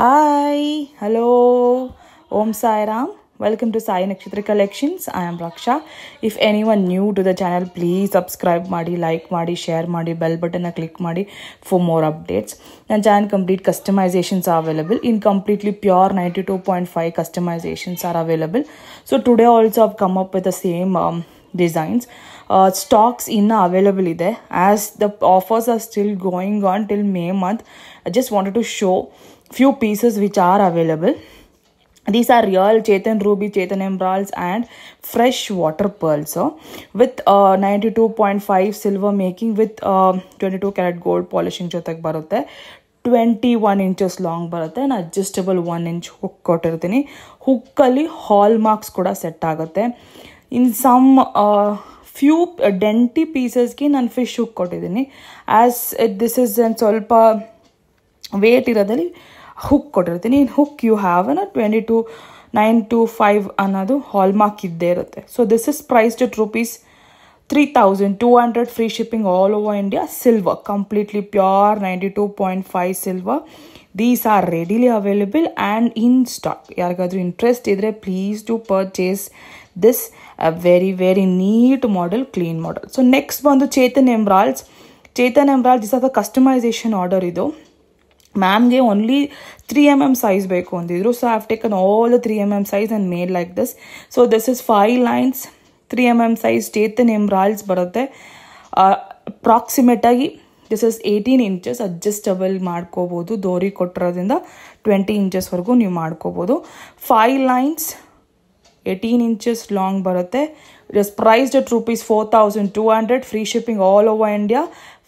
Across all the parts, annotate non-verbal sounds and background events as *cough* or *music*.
Hi, hello, Om Sai Ram. Welcome to Sai Nakshatra Collections. I am Raksha. If anyone new to the channel, please subscribe, maadi, like, maadi, share, maadi, bell button, and click maadi for more updates. And then complete customizations are available in completely pure 92.5 customizations are available. So today also I've come up with the same um, designs. Uh, stocks in available there as the offers are still going on till May month. I just wanted to show few pieces which are available these are real chetan ruby chetan emeralds and fresh water pearls with a 92.5 silver making with a 22 karat gold polishing jota bagurute 21 inches long barute and adjustable 1 inch hook koottirtene hook alli hallmarks kuda set agutte in some few dainty pieces ki nan fish hook kotidini as this is and solpa weight iradali hook ಕೊಟ್ಟಿರ್ತೀನಿ in hook you have an twenty two nine two five ಅನ್ನೋದು hallmark ಇದ್ದೇ ಇರುತ್ತೆ so this is priced at rupees three thousand two hundred free shipping all over India silver completely pure ninety two point five silver these are readily available and in stock ಯಾರಿಗಾದ್ರೂ interest ಇದ್ದರೆ please to purchase this very very neat model clean model so next ಬಂದು Chetan emeralds Chetan ಎಂಬ್ರಾಲ್ this are the customisation order ಇದು ಮ್ಯಾಮ್ಗೆ only three M M size ಬೇಕು ಅಂದಿದ್ರು so have taken all three M M size and made like this so this is five lines three M M size Chetan emeralds ಬರುತ್ತೆ ಅಪ್ರಾಕ್ಸಿಮೇಟಾಗಿ this is eighteen inches adjustable ಮಾಡ್ಕೋಬೋದು ದೋರಿ ಕೊಟ್ಟಿರೋದ್ರಿಂದ twenty ಇಂಚಸ್ವರೆಗೂ ನೀವು ಮಾಡ್ಕೋಬೋದು five lines eighteen inches long ಬರುತ್ತೆ it is priced at rupees four thousand two hundred free shipping all over India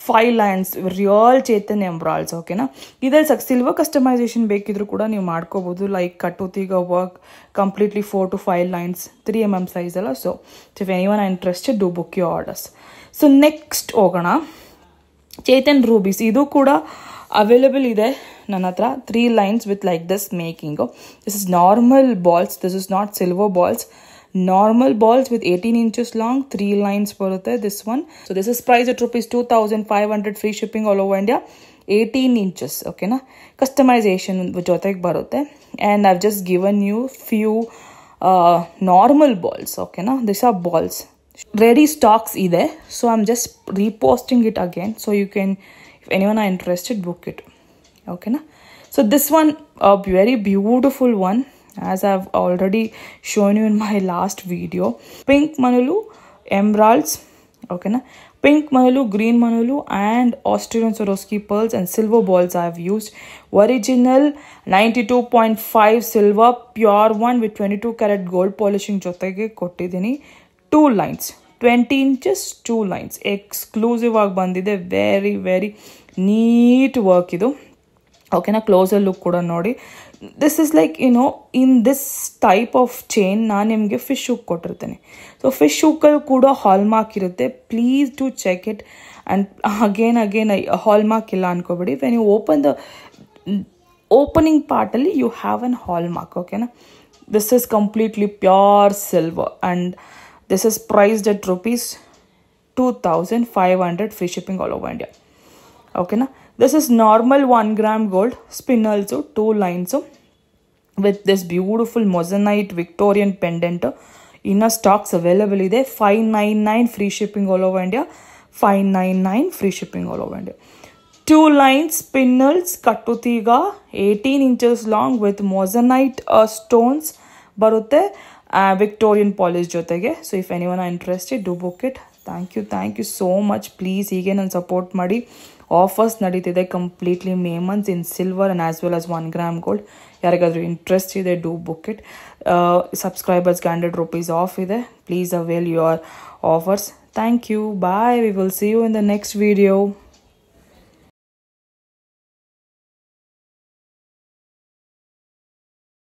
five lines real Chetan emeralds ಓಕೆನಾ ಇದರಲ್ಲಿ ಸಕ್ ಸಿಲ್ವರ್ ಕಸ್ಟಮೈಸೇಷನ್ ಬೇಕಿದ್ರು ಕೂಡ ನೀವು ಮಾಡ್ಕೋಬೋದು ಲೈಕ್ ಕಟ್ಟೋತ್ work completely four to five lines three M M size ಅಲ್ಲ so if anyone interested do book you orders so next ಹೋಗೋಣ ಚೇತನ್ ರೂಬೀಸ್ ಇದು ಕೂಡ ಅವೈಲೇಬಲ್ ಇದೆ ನನ್ನ ಹತ್ರ three lines with like this making this is normal balls this is not silver balls normal balls with 18 inches long three lines per the this one so this is price at rupees 2500 free shipping all over india 18 inches okay na customization eh? and i've just given you few uh, normal balls okay na these are balls ready stocks either so i'm just reposting it again so you can if anyone are interested book it okay na so this one a very beautiful one as I've already shown you in my *laughs* last video. Pink Manulu, emeralds, okay na? Pink Manulu, green Manulu and Austrian Swarovski pearls and silver balls I have used. Original 92.5 silver, pure one with 22 karat gold polishing jotege dini. Two lines, twenty inches two lines exclusive ಆಗಿ ಬಂದಿದೆ Very very neat work ಇದು ಓಕೆನಾ closer look ಕೂಡ ನೋಡಿ this is like you know in this type of chain ನಾನು ನಿಮಗೆ fish hook ಕೊಟ್ಟಿರ್ತೇನೆ so fish ಹುಕ್ಕಲ್ಲಿ ಕೂಡ ಹಾಲ್ಮಾರ್ಕ್ ಇರುತ್ತೆ please to check it and again again hallmark ಇಲ್ಲ ಅನ್ಕೋಬೇಡಿ when you open the opening ಪಾರ್ಟಲ್ಲಿ ಯು ಹ್ಯಾವ್ ಅನ್ ಹಾಲ್ಮಾರ್ಕ್ ಓಕೆನಾ this is completely pure silver and this is priced at rupees two thousand five hundred free shipping all over India okay na this is normal 1 gram gold spin also two lines with this beautiful mozzanite victorian pendant inner stocks available there 599 free shipping all over india 599 free shipping all over india two lines spinels cut katutiga 18 inches long with mozzanite uh, stones barute uh, victorian polish jotege so if anyone are interested do book it thank you thank you so much please again and support madi offers ನಡೀತಿದೆ completely May month in silver and as well as one gram gold ಯಾರಿಗಾದ್ರೂ interest ಇದೆ do book it ಸಬ್ಸ್ಕ್ರೈಬರ್ಸ್ಗೆ hundred rupees off ಇದೆ please avail your offers thank you bye we will see you in the next video